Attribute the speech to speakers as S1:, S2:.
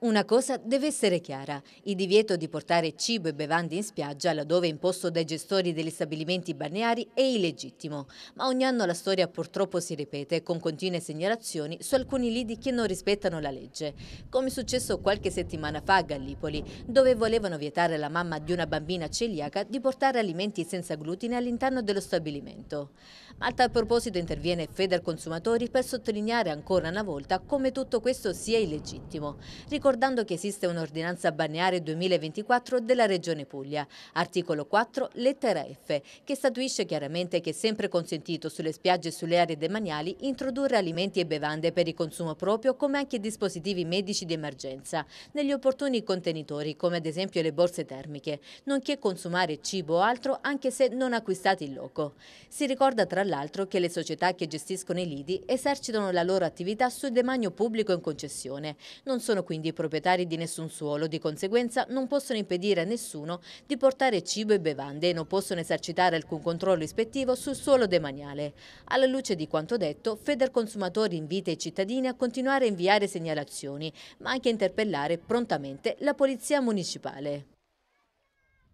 S1: Una cosa deve essere chiara, il divieto di portare cibo e bevande in spiaggia laddove imposto dai gestori degli stabilimenti balneari è illegittimo, ma ogni anno la storia purtroppo si ripete con continue segnalazioni su alcuni lidi che non rispettano la legge, come è successo qualche settimana fa a Gallipoli, dove volevano vietare alla mamma di una bambina celiaca di portare alimenti senza glutine all'interno dello stabilimento. Ma a tal proposito interviene Feder Consumatori per sottolineare ancora una volta come tutto questo sia illegittimo. Ricordo ricordando che esiste un'ordinanza balneare 2024 della Regione Puglia, articolo 4, lettera F, che statuisce chiaramente che è sempre consentito sulle spiagge e sulle aree demaniali introdurre alimenti e bevande per il consumo proprio come anche dispositivi medici di emergenza, negli opportuni contenitori come ad esempio le borse termiche, nonché consumare cibo o altro anche se non acquistati in loco. Si ricorda tra l'altro che le società che gestiscono i lidi esercitano la loro attività sul demanio pubblico in concessione, non sono quindi proprietari di nessun suolo, di conseguenza non possono impedire a nessuno di portare cibo e bevande e non possono esercitare alcun controllo ispettivo sul suolo demaniale. Alla luce di quanto detto, Federconsumatori invita i cittadini a continuare a inviare segnalazioni, ma anche a interpellare prontamente la Polizia Municipale.